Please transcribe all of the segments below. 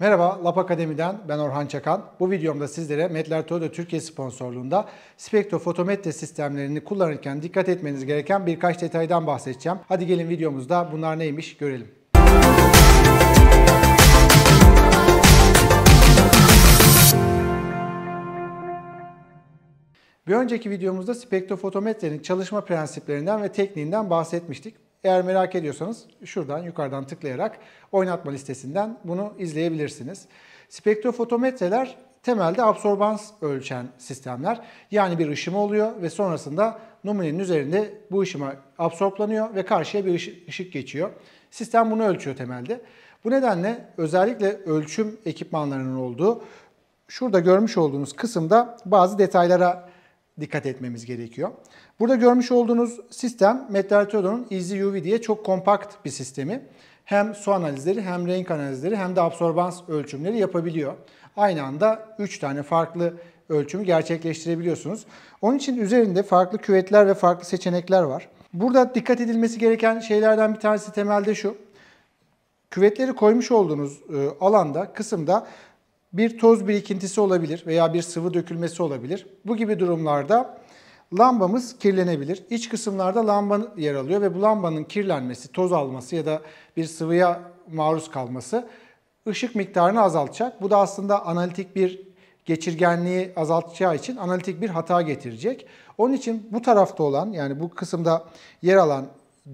Merhaba, Lab Akademi'den ben Orhan Çakan. Bu videomda sizlere Metler Toyota Türkiye sponsorluğunda spektrofotometre sistemlerini kullanırken dikkat etmeniz gereken birkaç detaydan bahsedeceğim. Hadi gelin videomuzda bunlar neymiş görelim. Bir önceki videomuzda spektrofotometrenin çalışma prensiplerinden ve tekniğinden bahsetmiştik. Eğer merak ediyorsanız şuradan yukarıdan tıklayarak oynatma listesinden bunu izleyebilirsiniz. Spektrofotometreler temelde absorbans ölçen sistemler. Yani bir ışıma oluyor ve sonrasında numunenin üzerinde bu ışıma absorplanıyor ve karşıya bir ışık geçiyor. Sistem bunu ölçüyor temelde. Bu nedenle özellikle ölçüm ekipmanlarının olduğu şurada görmüş olduğunuz kısımda bazı detaylara dikkat etmemiz gerekiyor. Burada görmüş olduğunuz sistem Meteoritodon'un Easy UV diye çok kompakt bir sistemi. Hem su analizleri hem renk analizleri hem de absorbans ölçümleri yapabiliyor. Aynı anda 3 tane farklı ölçümü gerçekleştirebiliyorsunuz. Onun için üzerinde farklı küvetler ve farklı seçenekler var. Burada dikkat edilmesi gereken şeylerden bir tanesi temelde şu. Küvetleri koymuş olduğunuz e, alanda, kısımda bir toz birikintisi olabilir veya bir sıvı dökülmesi olabilir. Bu gibi durumlarda lambamız kirlenebilir. İç kısımlarda lamba yer alıyor ve bu lambanın kirlenmesi, toz alması ya da bir sıvıya maruz kalması ışık miktarını azaltacak. Bu da aslında analitik bir geçirgenliği azaltacağı için analitik bir hata getirecek. Onun için bu tarafta olan yani bu kısımda yer alan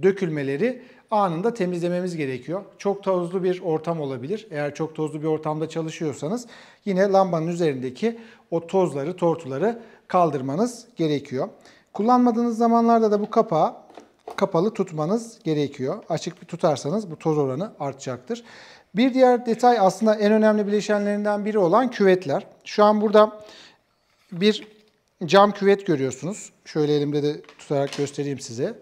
dökülmeleri anında temizlememiz gerekiyor. Çok tozlu bir ortam olabilir. Eğer çok tozlu bir ortamda çalışıyorsanız yine lambanın üzerindeki o tozları, tortuları kaldırmanız gerekiyor. Kullanmadığınız zamanlarda da bu kapağı kapalı tutmanız gerekiyor. Açık bir tutarsanız bu toz oranı artacaktır. Bir diğer detay aslında en önemli bileşenlerinden biri olan küvetler. Şu an burada bir cam küvet görüyorsunuz. Şöyle elimde de tutarak göstereyim size.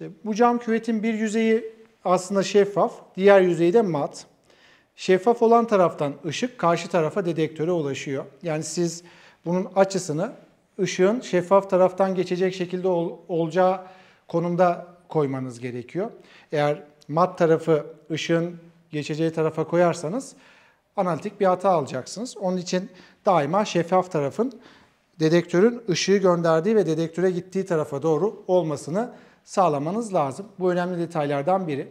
E, bu cam küvetin bir yüzeyi aslında şeffaf, diğer yüzeyi de mat. Şeffaf olan taraftan ışık karşı tarafa dedektöre ulaşıyor. Yani siz bunun açısını ışığın şeffaf taraftan geçecek şekilde ol, olacağı konumda koymanız gerekiyor. Eğer mat tarafı ışığın geçeceği tarafa koyarsanız analitik bir hata alacaksınız. Onun için daima şeffaf tarafın dedektörün ışığı gönderdiği ve dedektöre gittiği tarafa doğru olmasını sağlamanız lazım. Bu önemli detaylardan biri.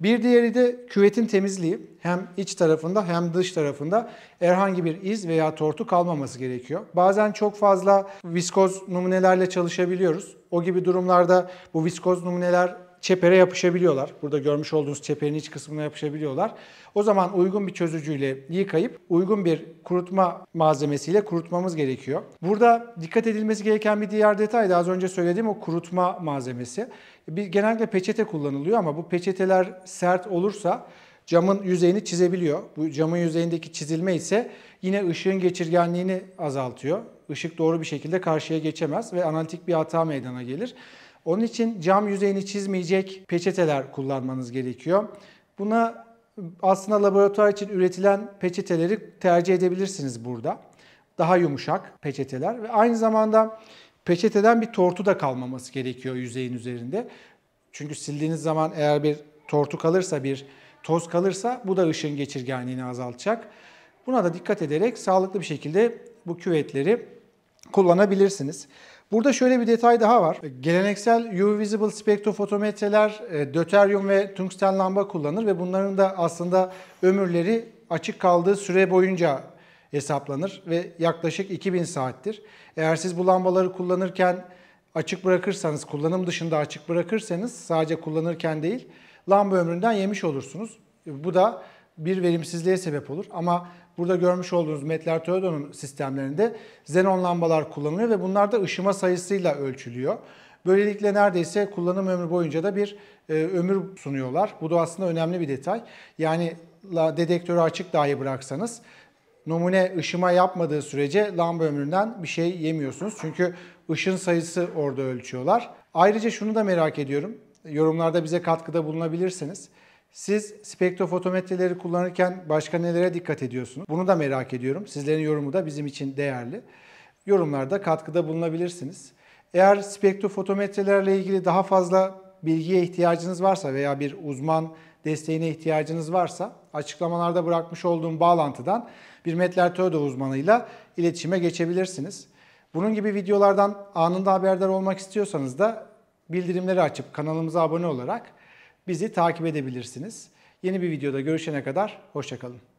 Bir diğeri de küvetin temizliği. Hem iç tarafında hem dış tarafında herhangi bir iz veya tortu kalmaması gerekiyor. Bazen çok fazla viskoz numunelerle çalışabiliyoruz. O gibi durumlarda bu viskoz numuneler çepere yapışabiliyorlar. Burada görmüş olduğunuz çeperin iç kısmına yapışabiliyorlar. O zaman uygun bir çözücüyle yıkayıp uygun bir kurutma malzemesiyle kurutmamız gerekiyor. Burada dikkat edilmesi gereken bir diğer detay da az önce söylediğim o kurutma malzemesi. Bir, genellikle peçete kullanılıyor ama bu peçeteler sert olursa camın yüzeyini çizebiliyor. Bu camın yüzeyindeki çizilme ise yine ışığın geçirgenliğini azaltıyor. Işık doğru bir şekilde karşıya geçemez ve analitik bir hata meydana gelir. Onun için cam yüzeyini çizmeyecek peçeteler kullanmanız gerekiyor. Buna aslında laboratuvar için üretilen peçeteleri tercih edebilirsiniz burada. Daha yumuşak peçeteler ve aynı zamanda peçeteden bir tortu da kalmaması gerekiyor yüzeyin üzerinde. Çünkü sildiğiniz zaman eğer bir tortu kalırsa bir toz kalırsa bu da ışın geçirgenliğini azaltacak. Buna da dikkat ederek sağlıklı bir şekilde bu küvetleri kullanabilirsiniz. Burada şöyle bir detay daha var. Geleneksel UV visible spektrofotometreler e, döteryum ve tungsten lamba kullanır ve bunların da aslında ömürleri açık kaldığı süre boyunca hesaplanır ve yaklaşık 2000 saattir. Eğer siz bu lambaları kullanırken açık bırakırsanız, kullanım dışında açık bırakırsanız sadece kullanırken değil, lamba ömründen yemiş olursunuz. Bu da bir verimsizliğe sebep olur ama burada görmüş olduğunuz metler Toyoda'nın sistemlerinde xenon lambalar kullanılıyor ve bunlar da ışıma sayısıyla ölçülüyor. Böylelikle neredeyse kullanım ömrü boyunca da bir e, ömür sunuyorlar. Bu da aslında önemli bir detay. Yani la, dedektörü açık dahi bıraksanız numune ışıma yapmadığı sürece lamba ömründen bir şey yemiyorsunuz. Çünkü ışın sayısı orada ölçüyorlar. Ayrıca şunu da merak ediyorum. Yorumlarda bize katkıda bulunabilirsiniz. Siz spektrofotometreleri kullanırken başka nelere dikkat ediyorsunuz? Bunu da merak ediyorum. Sizlerin yorumu da bizim için değerli. Yorumlarda katkıda bulunabilirsiniz. Eğer spektrofotometrelerle ilgili daha fazla bilgiye ihtiyacınız varsa veya bir uzman desteğine ihtiyacınız varsa açıklamalarda bırakmış olduğum bağlantıdan bir Metler Tödo uzmanıyla iletişime geçebilirsiniz. Bunun gibi videolardan anında haberdar olmak istiyorsanız da bildirimleri açıp kanalımıza abone olarak Bizi takip edebilirsiniz. Yeni bir videoda görüşene kadar hoşçakalın.